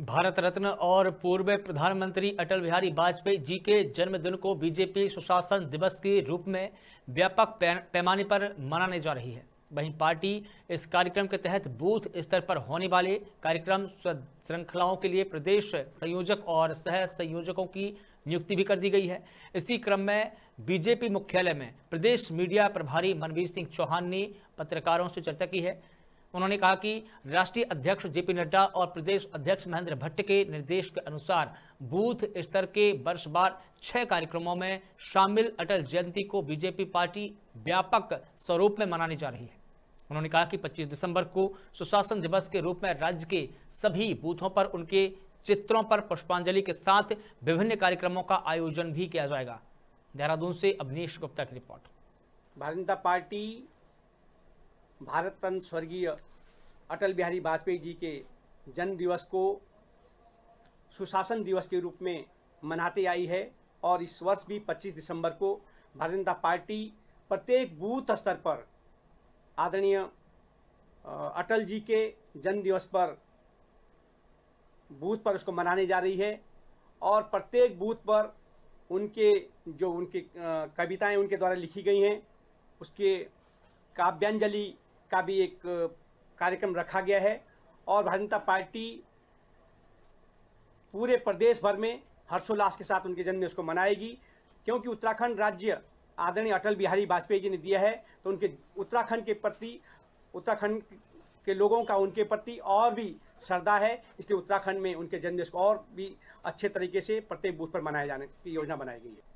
भारत रत्न और पूर्व प्रधानमंत्री अटल बिहारी वाजपेयी जी के जन्मदिन को बीजेपी सुशासन दिवस के रूप में व्यापक पैमाने पर मनाने जा रही है वहीं पार्टी इस कार्यक्रम के तहत बूथ स्तर पर होने वाले कार्यक्रम श्रृंखलाओं के लिए प्रदेश संयोजक और सह संयोजकों की नियुक्ति भी कर दी गई है इसी क्रम में बीजेपी मुख्यालय में प्रदेश मीडिया प्रभारी मनवीर सिंह चौहान ने पत्रकारों से चर्चा की है उन्होंने कहा कि राष्ट्रीय अध्यक्ष जेपी नड्डा और प्रदेश अध्यक्ष महेंद्र भट्ट के निर्देश के अनुसार बूथ स्तर के वर्ष बार छह कार्यक्रमों में शामिल अटल जयंती को बीजेपी पार्टी व्यापक स्वरूप में मनाने जा रही है उन्होंने कहा कि 25 दिसंबर को सुशासन दिवस के रूप में राज्य के सभी बूथों पर उनके चित्रों पर पुष्पांजलि के साथ विभिन्न कार्यक्रमों का आयोजन भी किया जाएगा देहरादून से अवनीश गुप्ता की रिपोर्ट भारतीय जनता पार्टी भारत रत्न स्वर्गीय अटल बिहारी वाजपेयी जी के जन्म दिवस को सुशासन दिवस के रूप में मनाते आई है और इस वर्ष भी 25 दिसंबर को भारतीय जनता पार्टी प्रत्येक बूथ स्तर पर आदरणीय अटल जी के जन्म दिवस पर बूथ पर उसको मनाने जा रही है और प्रत्येक बूथ पर उनके जो उनके कविताएं उनके द्वारा लिखी गई हैं उसके काव्यांजलि का भी एक कार्यक्रम रखा गया है और भारतीय जनता पार्टी पूरे प्रदेश भर में हर्षोल्लास के साथ उनके जन्मदिन उसको मनाएगी क्योंकि उत्तराखंड राज्य आदरणीय अटल बिहारी वाजपेयी जी ने दिया है तो उनके उत्तराखंड के प्रति उत्तराखंड के लोगों का उनके प्रति और भी श्रद्धा है इसलिए उत्तराखंड में उनके जन्मदिवस को और भी अच्छे तरीके से प्रत्येक बूथ पर मनाए जाने की योजना बनाई गई है